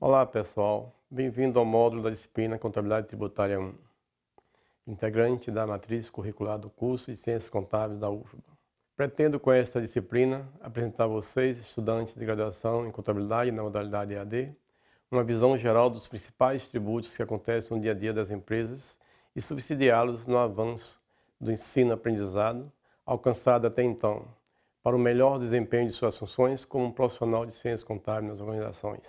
Olá pessoal, bem-vindo ao módulo da disciplina Contabilidade Tributária 1, integrante da matriz curricular do curso de Ciências Contábeis da UFBA. Pretendo, com esta disciplina, apresentar a vocês, estudantes de graduação em contabilidade na modalidade EAD, uma visão geral dos principais tributos que acontecem no dia a dia das empresas e subsidiá-los no avanço do ensino-aprendizado alcançado até então, para o melhor desempenho de suas funções como um profissional de ciências contábeis nas organizações.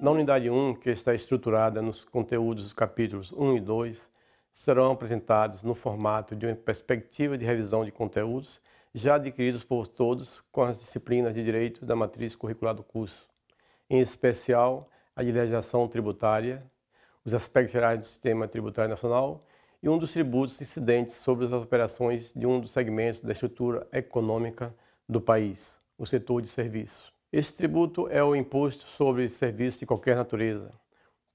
Na unidade 1, que está estruturada nos conteúdos dos capítulos 1 e 2, serão apresentados no formato de uma perspectiva de revisão de conteúdos já adquiridos por todos com as disciplinas de Direito da matriz curricular do curso, em especial a de legislação tributária, os aspectos gerais do sistema tributário nacional e um dos tributos incidentes sobre as operações de um dos segmentos da estrutura econômica do país, o setor de serviços. Este tributo é o imposto sobre serviços de qualquer natureza,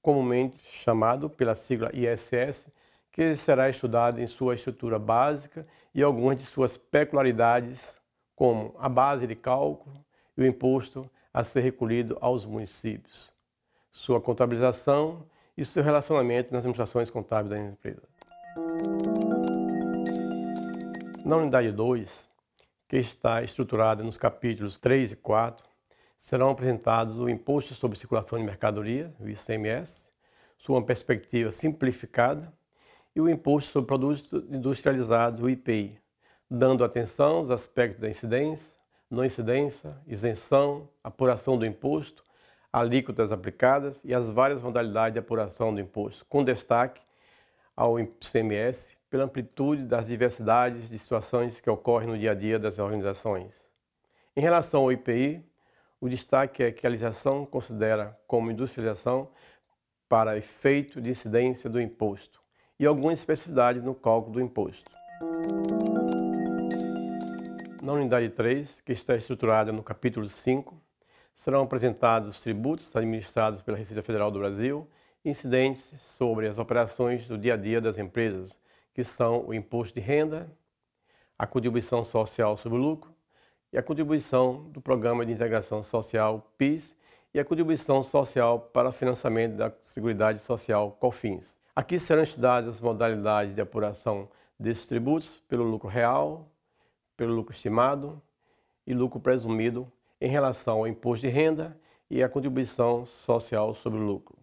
comumente chamado pela sigla ISS, que será estudado em sua estrutura básica e algumas de suas peculiaridades, como a base de cálculo e o imposto a ser recolhido aos municípios, sua contabilização e seu relacionamento nas administrações contábeis da empresa. Na unidade 2, que está estruturada nos capítulos 3 e 4, serão apresentados o Imposto sobre Circulação de Mercadoria, o ICMS, sua perspectiva simplificada, e o Imposto sobre Produtos Industrializados, o IPI, dando atenção aos aspectos da incidência, não incidência, isenção, apuração do imposto, alíquotas aplicadas e as várias modalidades de apuração do imposto, com destaque ao ICMS pela amplitude das diversidades de situações que ocorrem no dia a dia das organizações. Em relação ao IPI, o destaque é que a legislação considera como industrialização para efeito de incidência do imposto e algumas especificidades no cálculo do imposto. Na unidade 3, que está estruturada no capítulo 5, serão apresentados os tributos administrados pela Receita Federal do Brasil incidentes sobre as operações do dia a dia das empresas, que são o imposto de renda, a contribuição social sobre o lucro e a contribuição do Programa de Integração Social PIS e a contribuição social para o financiamento da Seguridade Social COFINS. Aqui serão estudadas as modalidades de apuração desses tributos pelo lucro real, pelo lucro estimado e lucro presumido em relação ao imposto de renda e à contribuição social sobre o lucro,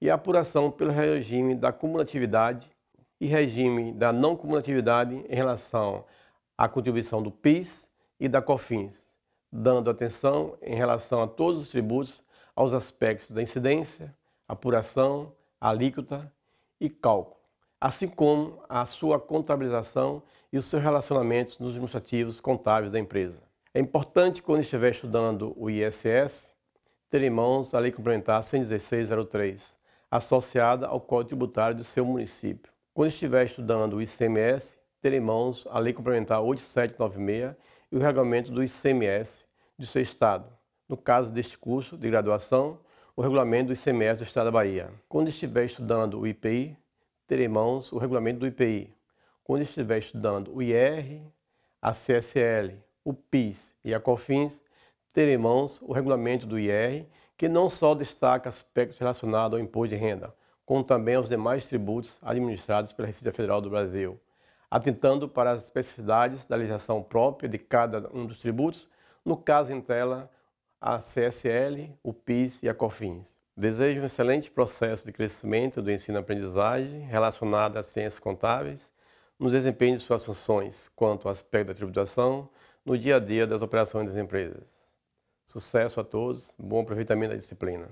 e a apuração pelo regime da cumulatividade e regime da não cumulatividade em relação à contribuição do PIS e da COFINS, dando atenção em relação a todos os tributos aos aspectos da incidência, apuração, alíquota e cálculo, assim como a sua contabilização e os seus relacionamentos nos administrativos contábeis da empresa. É importante, quando estiver estudando o ISS, ter em mãos a Lei Complementar 11603, associada ao Código Tributário do seu município. Quando estiver estudando o ICMS, ter em mãos a Lei Complementar 8796 e o Regulamento do ICMS do seu Estado. No caso deste curso de graduação, o Regulamento do ICMS do Estado da Bahia. Quando estiver estudando o IPI, ter em mãos o Regulamento do IPI. Quando estiver estudando o IR, a CSL, o PIS e a COFINS, ter em mãos o regulamento do IR, que não só destaca aspectos relacionados ao imposto de renda, como também aos demais tributos administrados pela Receita Federal do Brasil, atentando para as especificidades da legislação própria de cada um dos tributos, no caso em tela, a CSL, o PIS e a COFINS. Desejo um excelente processo de crescimento do ensino-aprendizagem relacionado às ciências contábeis, nos desempenhos de suas funções quanto ao aspecto da tributação, no dia a dia das operações das empresas. Sucesso a todos, bom aproveitamento da disciplina.